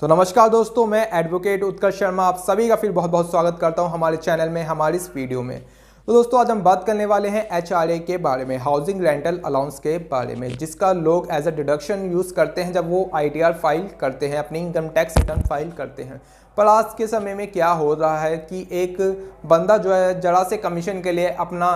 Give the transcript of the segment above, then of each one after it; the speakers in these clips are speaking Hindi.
तो नमस्कार दोस्तों मैं एडवोकेट उत्कर्ष शर्मा आप सभी का फिर बहुत बहुत स्वागत करता हूं हमारे चैनल में हमारी इस वीडियो में तो दोस्तों आज हम बात करने वाले हैं एच के बारे में हाउसिंग रेंटल अलाउंस के बारे में जिसका लोग एज अ डिडक्शन यूज़ करते हैं जब वो आई फाइल करते हैं अपनी इनकम टैक्स रिटर्न फाइल करते हैं पर आज के समय में क्या हो रहा है कि एक बंदा जो है जरा से कमीशन के लिए अपना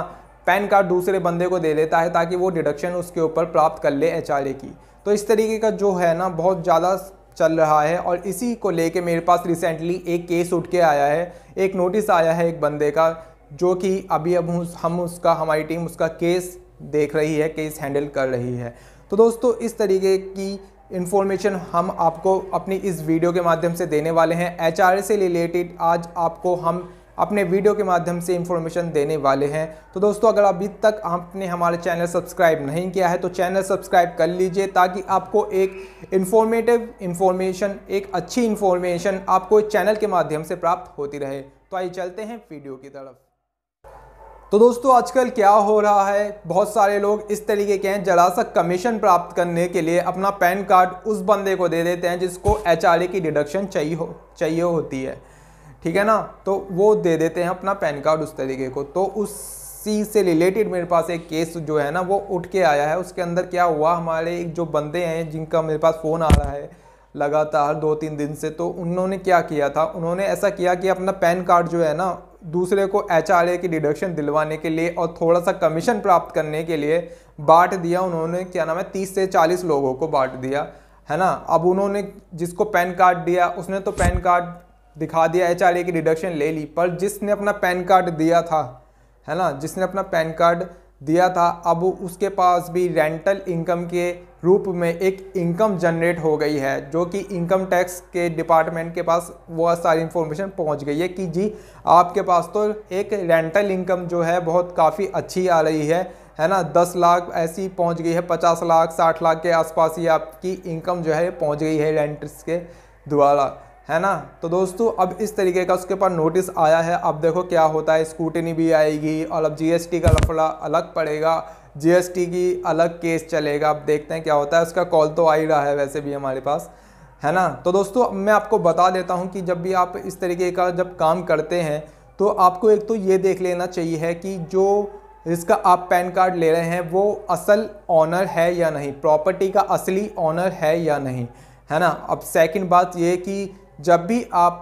पैन कार्ड दूसरे बंदे को दे देता है ताकि वो डिडक्शन उसके ऊपर प्राप्त कर ले एच की तो इस तरीके का जो है ना बहुत ज़्यादा चल रहा है और इसी को लेके मेरे पास रिसेंटली एक केस उठ के आया है एक नोटिस आया है एक बंदे का जो कि अभी अब हम उसका हमारी टीम उसका केस देख रही है केस हैंडल कर रही है तो दोस्तों इस तरीके की इन्फॉर्मेशन हम आपको अपनी इस वीडियो के माध्यम से देने वाले हैं एच से रिलेटेड आज आपको हम अपने वीडियो के माध्यम से इन्फॉर्मेशन देने वाले हैं तो दोस्तों अगर अभी तक आपने हमारे चैनल सब्सक्राइब नहीं किया है तो चैनल सब्सक्राइब कर लीजिए ताकि आपको एक इन्फॉर्मेटिव इन्फॉर्मेशन एक अच्छी इन्फॉर्मेशन आपको इस चैनल के माध्यम से प्राप्त होती रहे तो आइए चलते हैं वीडियो की तरफ तो दोस्तों आजकल क्या हो रहा है बहुत सारे लोग इस तरीके के हैं जरा सा कमीशन प्राप्त करने के लिए अपना पैन कार्ड उस बंदे को दे देते हैं जिसको एच की डिडक्शन चाहिए हो चाहिए होती है ठीक है ना तो वो दे देते हैं अपना पैन कार्ड उस तरीके को तो उस चीज़ से रिलेटेड मेरे पास एक केस जो है ना वो उठ के आया है उसके अंदर क्या हुआ हमारे एक जो बंदे हैं जिनका मेरे पास फ़ोन आ रहा है लगातार दो तीन दिन से तो उन्होंने क्या किया था उन्होंने ऐसा किया कि अपना पैन कार्ड जो है ना दूसरे को एच आर ए की डिडक्शन दिलवाने के लिए और थोड़ा सा कमीशन प्राप्त करने के लिए बांट दिया उन्होंने क्या नाम है तीस से चालीस लोगों को बांट दिया है ना अब उन्होंने जिसको पैन कार्ड दिया उसने तो पैन कार्ड दिखा दिया एच आर ए की डिडक्शन ले ली पर जिसने अपना पैन कार्ड दिया था है ना जिसने अपना पैन कार्ड दिया था अब उसके पास भी रेंटल इनकम के रूप में एक इनकम जनरेट हो गई है जो कि इनकम टैक्स के डिपार्टमेंट के पास वह सारी इन्फॉर्मेशन पहुंच गई है कि जी आपके पास तो एक रेंटल इनकम जो है बहुत काफ़ी अच्छी आ रही है है ना दस लाख ऐसी पहुंच गई है पचास लाख साठ लाख के आसपास ही आपकी इनकम जो है पहुँच गई है रेंट्स के द्वारा है ना तो दोस्तों अब इस तरीके का उसके ऊपर नोटिस आया है अब देखो क्या होता है स्कूटनी भी आएगी और अब जीएसटी का लफड़ा अलग पड़ेगा जीएसटी की अलग केस चलेगा अब देखते हैं क्या होता है उसका कॉल तो आ ही रहा है वैसे भी हमारे पास है ना तो दोस्तों मैं आपको बता देता हूँ कि जब भी आप इस तरीके का जब काम करते हैं तो आपको एक तो ये देख लेना चाहिए है कि जो इसका आप पैन कार्ड ले रहे हैं वो असल ऑनर है या नहीं प्रॉपर्टी का असली ऑनर है या नहीं है ना अब सेकंड बात ये कि जब भी आप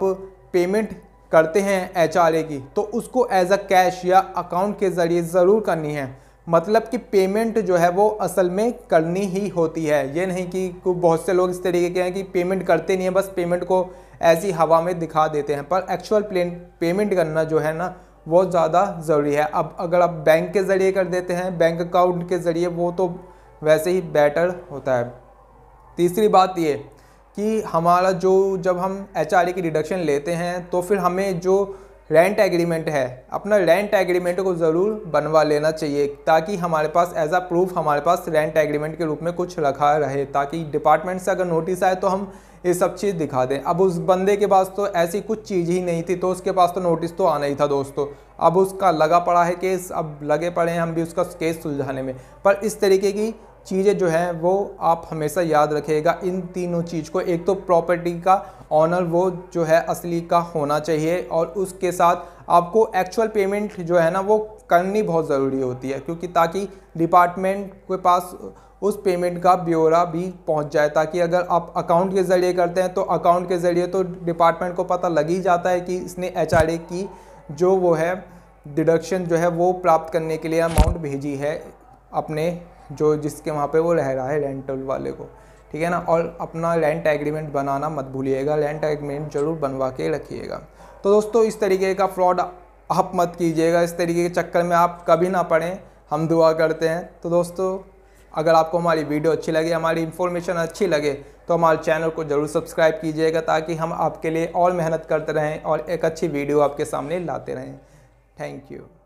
पेमेंट करते हैं एच की तो उसको एज अ कैश या अकाउंट के ज़रिए ज़रूर करनी है मतलब कि पेमेंट जो है वो असल में करनी ही होती है ये नहीं कि बहुत से लोग इस तरीके के हैं कि पेमेंट करते नहीं हैं बस पेमेंट को ऐसी हवा में दिखा देते हैं पर एक्चुअल प्लेन पेमेंट करना जो है ना बहुत ज़्यादा ज़रूरी है अब अगर आप बैंक के ज़रिए कर देते हैं बैंक अकाउंट के ज़रिए वो तो वैसे ही बेटर होता है तीसरी बात ये कि हमारा जो जब हम एच e की डिडक्शन लेते हैं तो फिर हमें जो रेंट एग्रीमेंट है अपना रेंट एग्रीमेंट को ज़रूर बनवा लेना चाहिए ताकि हमारे पास एज आ प्रूफ हमारे पास रेंट एग्रीमेंट के रूप में कुछ रखा रहे ताकि डिपार्टमेंट से अगर नोटिस आए तो हम ये सब चीज़ दिखा दें अब उस बंदे के पास तो ऐसी कुछ चीज़ ही नहीं थी तो उसके पास तो नोटिस तो आना ही था दोस्तों अब उसका लगा पड़ा है केस अब लगे पड़े हैं हम भी उसका केस सुलझाने में पर इस तरीके की चीज़ें जो हैं वो आप हमेशा याद रखिएगा इन तीनों चीज़ को एक तो प्रॉपर्टी का ऑनर वो जो है असली का होना चाहिए और उसके साथ आपको एक्चुअल पेमेंट जो है ना वो करनी बहुत ज़रूरी होती है क्योंकि ताकि डिपार्टमेंट के पास उस पेमेंट का ब्यौरा भी पहुंच जाए ताकि अगर आप अकाउंट के ज़रिए करते हैं तो अकाउंट के ज़रिए तो डिपार्टमेंट को पता लग ही जाता है कि इसने एच की जो वो है डिडक्शन जो है वो प्राप्त करने के लिए अमाउंट भेजी है अपने जो जिसके वहाँ पे वो रह रहा है रेंटल वाले को ठीक है ना और अपना रेंट एग्रीमेंट बनाना मत भूलिएगा रेंट एग्रीमेंट ज़रूर बनवा के रखिएगा तो दोस्तों इस तरीके का फ्रॉड आप मत कीजिएगा इस तरीके के चक्कर में आप कभी ना पड़ें हम दुआ करते हैं तो दोस्तों अगर आपको हमारी वीडियो अच्छी लगे हमारी इन्फॉर्मेशन अच्छी लगे तो हमारे चैनल को ज़रूर सब्सक्राइब कीजिएगा ताकि हम आपके लिए और मेहनत करते रहें और एक अच्छी वीडियो आपके सामने लाते रहें थैंक यू